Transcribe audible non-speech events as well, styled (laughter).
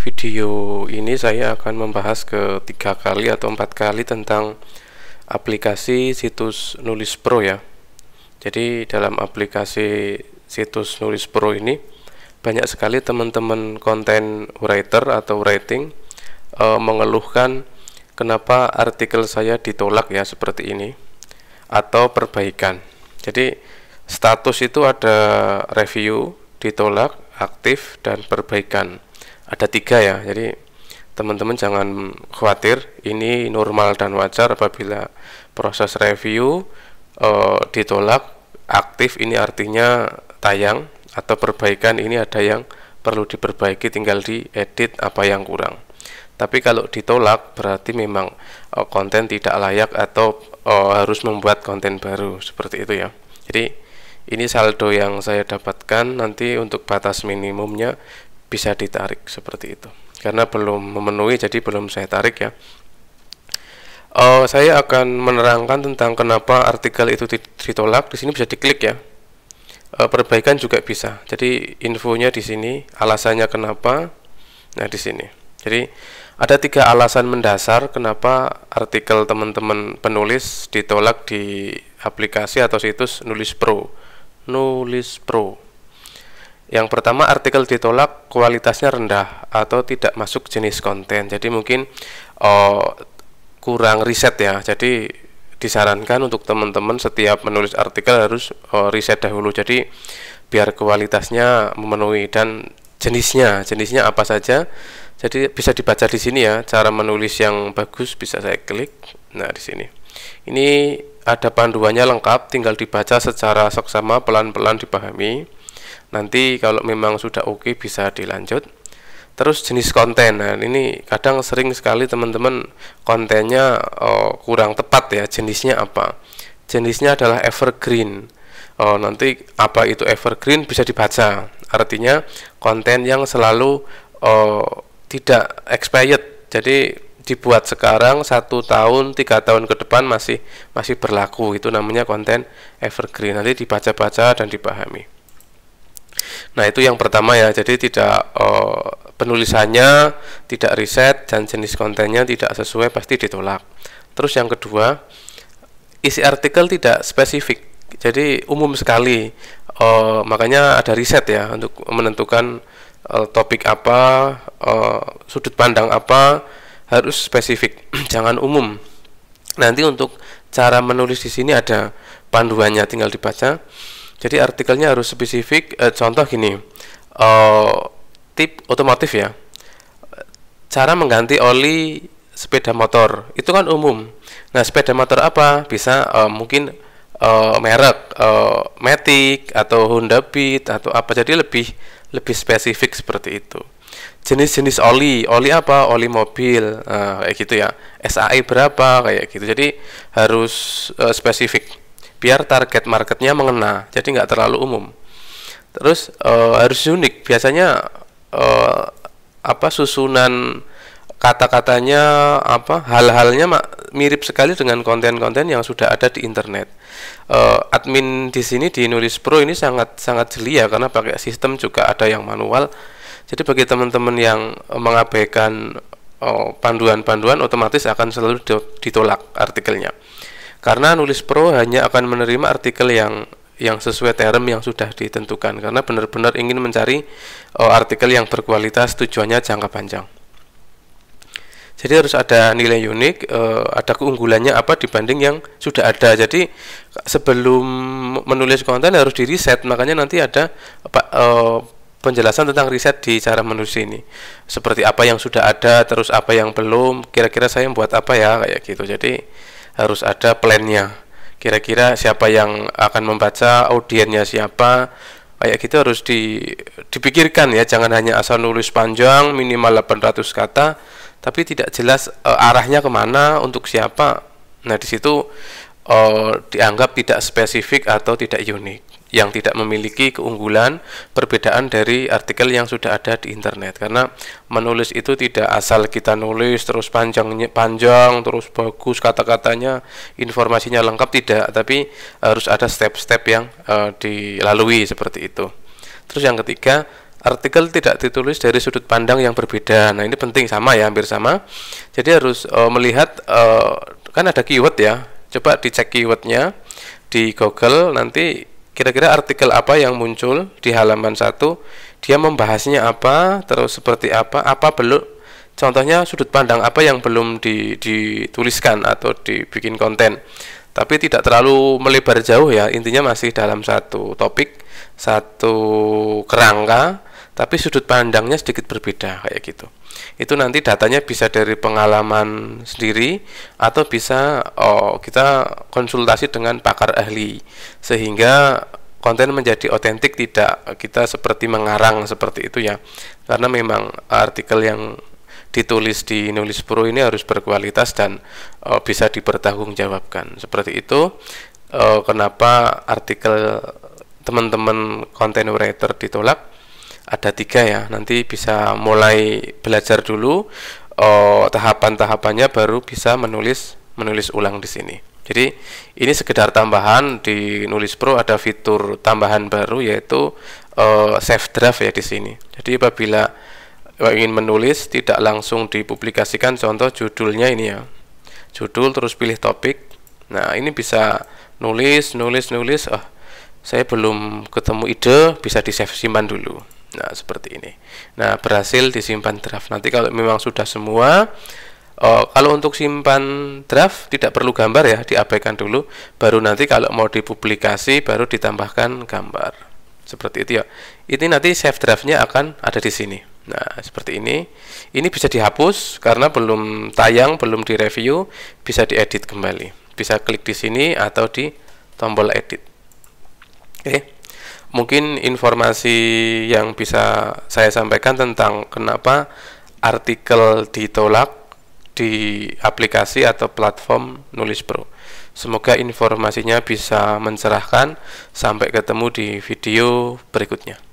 video ini saya akan membahas ke tiga kali atau empat kali tentang aplikasi situs nulis pro ya jadi dalam aplikasi situs nulis pro ini banyak sekali teman-teman konten writer atau writing e, mengeluhkan kenapa artikel saya ditolak ya seperti ini atau perbaikan jadi status itu ada review ditolak aktif dan perbaikan ada tiga ya jadi teman-teman jangan khawatir ini normal dan wajar apabila proses review e, ditolak aktif ini artinya tayang atau perbaikan ini ada yang perlu diperbaiki tinggal diedit apa yang kurang tapi kalau ditolak berarti memang e, konten tidak layak atau e, harus membuat konten baru seperti itu ya jadi ini saldo yang saya dapatkan nanti untuk batas minimumnya bisa ditarik seperti itu karena belum memenuhi jadi belum saya tarik ya uh, saya akan menerangkan tentang kenapa artikel itu ditolak di sini bisa diklik ya uh, perbaikan juga bisa jadi infonya di sini alasannya kenapa nah di sini jadi ada tiga alasan mendasar kenapa artikel teman-teman penulis ditolak di aplikasi atau situs Nulis Pro. Nulis Pro. Yang pertama artikel ditolak kualitasnya rendah atau tidak masuk jenis konten. Jadi mungkin oh, kurang riset ya. Jadi disarankan untuk teman-teman setiap menulis artikel harus oh, riset dahulu. Jadi biar kualitasnya memenuhi dan jenisnya, jenisnya apa saja. Jadi bisa dibaca di sini ya. Cara menulis yang bagus bisa saya klik. Nah, di sini. Ini ada panduannya lengkap, tinggal dibaca secara seksama pelan-pelan dipahami nanti kalau memang sudah oke okay, bisa dilanjut terus jenis konten nah ini kadang sering sekali teman-teman kontennya oh, kurang tepat ya jenisnya apa jenisnya adalah evergreen oh, nanti apa itu evergreen bisa dibaca artinya konten yang selalu oh, tidak expired jadi dibuat sekarang satu tahun tiga tahun ke depan masih masih berlaku itu namanya konten evergreen nanti dibaca-baca dan dipahami Nah itu yang pertama ya, jadi tidak uh, penulisannya tidak riset dan jenis kontennya tidak sesuai pasti ditolak. Terus yang kedua, isi artikel tidak spesifik, jadi umum sekali. Uh, makanya ada riset ya untuk menentukan uh, topik apa, uh, sudut pandang apa harus spesifik, (clears throat) jangan umum. Nanti untuk cara menulis di sini ada panduannya, tinggal dibaca jadi artikelnya harus spesifik eh, contoh gini eh, tip otomotif ya cara mengganti oli sepeda motor itu kan umum nah sepeda motor apa bisa eh, mungkin eh, merek eh, Matic atau Honda Beat atau apa jadi lebih lebih spesifik seperti itu jenis-jenis oli oli apa oli mobil eh, kayak gitu ya SAE berapa kayak gitu jadi harus spesifik biar target marketnya mengena jadi nggak terlalu umum terus uh, harus unik biasanya uh, apa susunan kata-katanya apa hal-halnya mirip sekali dengan konten-konten yang sudah ada di internet. Uh, admin di sini di Nulis Pro ini sangat sangat jeli ya karena pakai sistem juga ada yang manual. Jadi bagi teman-teman yang mengabaikan panduan-panduan uh, panduan -panduan, otomatis akan selalu ditolak artikelnya. Karena nulis pro hanya akan menerima artikel yang yang sesuai term yang sudah ditentukan karena benar-benar ingin mencari oh, artikel yang berkualitas tujuannya jangka panjang. Jadi harus ada nilai unik, eh, ada keunggulannya apa dibanding yang sudah ada. Jadi sebelum menulis konten harus di riset, makanya nanti ada eh, penjelasan tentang riset di cara menulis ini. Seperti apa yang sudah ada, terus apa yang belum, kira-kira saya membuat apa ya kayak gitu. Jadi harus ada plannya kira-kira siapa yang akan membaca audiennya siapa kayak gitu harus di, dipikirkan ya jangan hanya asal nulis panjang minimal 800 kata tapi tidak jelas e, arahnya kemana untuk siapa nah disitu e, eh, dianggap tidak spesifik atau tidak unik yang tidak memiliki keunggulan perbedaan dari artikel yang sudah ada di internet karena menulis itu tidak asal kita nulis terus panjang panjang terus bagus kata-katanya informasinya lengkap tidak tapi harus ada step-step yang uh, dilalui seperti itu terus yang ketiga artikel tidak ditulis dari sudut pandang yang berbeda. Nah, ini penting sama ya, hampir sama. Jadi harus uh, melihat uh, kan ada keyword ya. Coba dicek keywordnya di Google nanti kira-kira artikel apa yang muncul di halaman 1 dia membahasnya apa terus seperti apa apa belum contohnya sudut pandang apa yang belum di, dituliskan atau dibikin konten tapi tidak terlalu melebar jauh ya intinya masih dalam satu topik satu kerangka tapi sudut pandangnya sedikit berbeda kayak gitu. Itu nanti datanya bisa dari pengalaman sendiri atau bisa oh, kita konsultasi dengan pakar ahli sehingga konten menjadi otentik tidak kita seperti mengarang seperti itu ya. Karena memang artikel yang ditulis di Nulis Pro ini harus berkualitas dan oh, bisa dipertanggungjawabkan. Seperti itu oh, kenapa artikel teman-teman content writer ditolak ada tiga ya nanti bisa mulai belajar dulu oh, tahapan-tahapannya baru bisa menulis menulis ulang di sini jadi ini sekedar tambahan di Nulis Pro ada fitur tambahan baru yaitu uh, eh, save draft ya di sini. Jadi apabila ingin menulis tidak langsung dipublikasikan contoh judulnya ini ya. Judul terus pilih topik. Nah, ini bisa nulis, nulis, nulis. Oh, saya belum ketemu ide, bisa di save simpan dulu. Nah, seperti ini. Nah, berhasil disimpan draft. Nanti kalau memang sudah semua, oh, kalau untuk simpan draft tidak perlu gambar ya, diabaikan dulu. Baru nanti kalau mau dipublikasi, baru ditambahkan gambar. Seperti itu ya. Ini nanti save draftnya akan ada di sini. Nah, seperti ini. Ini bisa dihapus karena belum tayang, belum direview, bisa diedit kembali. Bisa klik di sini atau di tombol edit. Oke. Okay mungkin informasi yang bisa saya sampaikan tentang kenapa artikel ditolak di aplikasi atau platform Nulis Pro. Semoga informasinya bisa mencerahkan. Sampai ketemu di video berikutnya.